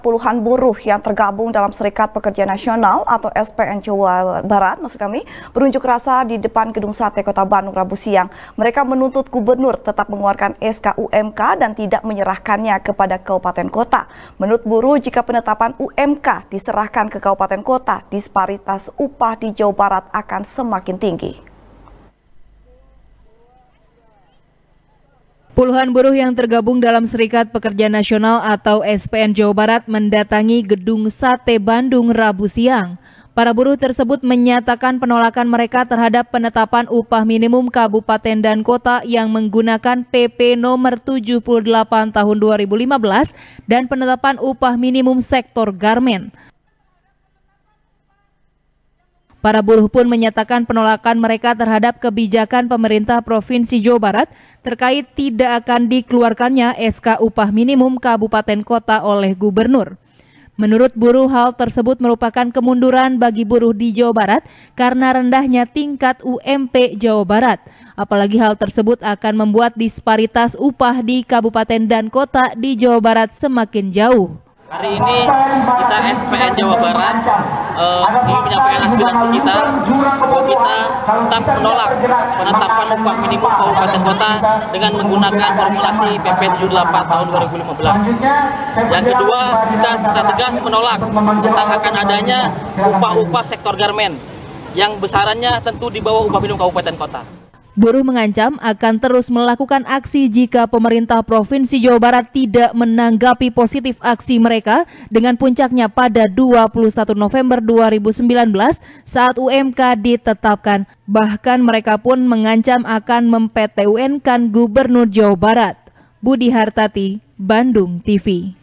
Puluhan buruh yang tergabung dalam Serikat Pekerja Nasional atau SPN Jawa Barat, maksud kami, berunjuk rasa di depan Gedung Sate Kota Bandung Rabu siang. Mereka menuntut gubernur tetap mengeluarkan SK UMK dan tidak menyerahkannya kepada kabupaten kota. Menurut buruh, jika penetapan UMK diserahkan ke kabupaten kota, disparitas upah di Jawa Barat akan semakin tinggi. Puluhan buruh yang tergabung dalam Serikat Pekerja Nasional atau SPN Jawa Barat mendatangi gedung Sate Bandung Rabu siang. Para buruh tersebut menyatakan penolakan mereka terhadap penetapan upah minimum kabupaten dan kota yang menggunakan PP nomor 78 tahun 2015 dan penetapan upah minimum sektor garmen. Para buruh pun menyatakan penolakan mereka terhadap kebijakan pemerintah Provinsi Jawa Barat terkait tidak akan dikeluarkannya SK upah minimum kabupaten kota oleh gubernur. Menurut buruh, hal tersebut merupakan kemunduran bagi buruh di Jawa Barat karena rendahnya tingkat UMP Jawa Barat. Apalagi hal tersebut akan membuat disparitas upah di kabupaten dan kota di Jawa Barat semakin jauh. Hari ini kita SPN Jawa Barat eh, ingin menyampaikan aspirasi kita bahwa kita tetap menolak penetapan upah minimum kabupaten kota dengan menggunakan formulasi PP 78 tahun 2015. Yang kedua, kita secara tegas menolak tentang akan adanya upah-upah sektor garmen yang besarannya tentu di bawah upah minimum kabupaten kota. Buruh mengancam akan terus melakukan aksi jika pemerintah Provinsi Jawa Barat tidak menanggapi positif aksi mereka dengan puncaknya pada 21 November 2019 saat UMK ditetapkan. Bahkan mereka pun mengancam akan memptun kan Gubernur Jawa Barat. Budi Hartati, Bandung TV.